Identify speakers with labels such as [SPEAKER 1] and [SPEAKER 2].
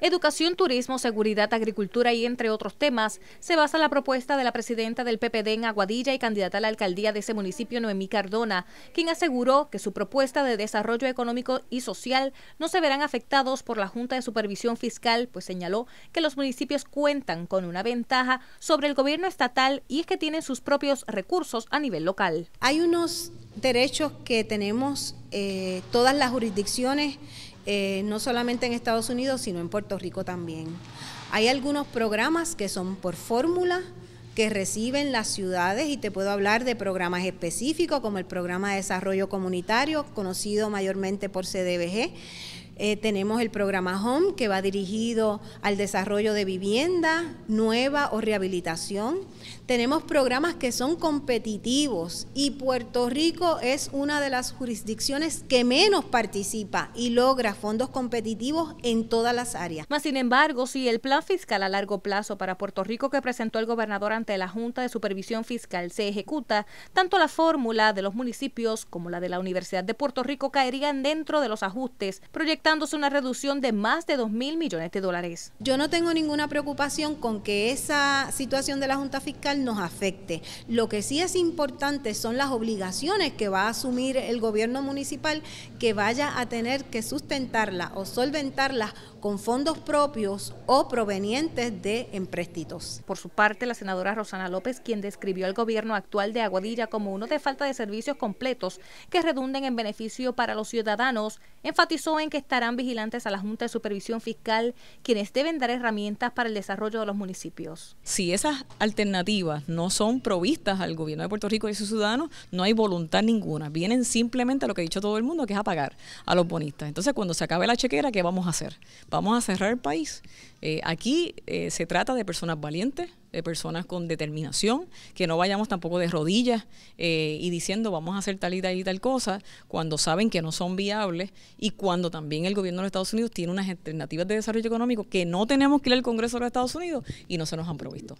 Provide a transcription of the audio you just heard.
[SPEAKER 1] Educación, turismo, seguridad, agricultura y entre otros temas, se basa la propuesta de la presidenta del PPD en Aguadilla y candidata a la alcaldía de ese municipio, Noemí Cardona, quien aseguró que su propuesta de desarrollo económico y social no se verán afectados por la Junta de Supervisión Fiscal, pues señaló que los municipios cuentan con una ventaja sobre el gobierno estatal y es que tienen sus propios recursos a nivel local. Hay unos derechos
[SPEAKER 2] que tenemos eh, todas las jurisdicciones eh, no solamente en Estados Unidos, sino en Puerto Rico también. Hay algunos programas que son por fórmula que reciben las ciudades y te puedo hablar de programas específicos como el programa de desarrollo comunitario, conocido mayormente por CDBG eh, tenemos el programa HOME, que va dirigido al desarrollo de vivienda nueva o rehabilitación. Tenemos programas que son competitivos y Puerto Rico es una de las jurisdicciones que menos participa y logra fondos competitivos
[SPEAKER 1] en todas las áreas. más sin embargo, si el plan fiscal a largo plazo para Puerto Rico que presentó el gobernador ante la Junta de Supervisión Fiscal se ejecuta, tanto la fórmula de los municipios como la de la Universidad de Puerto Rico caerían dentro de los ajustes proyectados dándose una reducción de más de 2 mil millones de dólares. Yo no tengo ninguna preocupación con que esa situación
[SPEAKER 2] de la Junta Fiscal nos afecte. Lo que sí es importante son las obligaciones que va a asumir el gobierno municipal que vaya a tener que sustentarla o solventarla
[SPEAKER 1] con fondos propios o provenientes de empréstitos. Por su parte, la senadora Rosana López, quien describió al gobierno actual de Aguadilla como uno de falta de servicios completos que redunden en beneficio para los ciudadanos, Enfatizó en que estarán vigilantes a la Junta de Supervisión Fiscal, quienes deben dar herramientas para el desarrollo de los municipios.
[SPEAKER 3] Si esas alternativas no son provistas al gobierno de Puerto Rico y sus ciudadanos, no hay voluntad ninguna. Vienen simplemente a lo que ha dicho todo el mundo, que es a pagar a los bonistas. Entonces, cuando se acabe la chequera, ¿qué vamos a hacer? Vamos a cerrar el país. Eh, aquí eh, se trata de personas valientes, de personas con determinación, que no vayamos tampoco de rodillas eh, y diciendo vamos a hacer tal y tal y tal cosa, cuando saben que no son viables y cuando también el gobierno de los Estados Unidos tiene unas alternativas de desarrollo económico que no tenemos que ir al Congreso de los Estados Unidos y no se nos han provisto.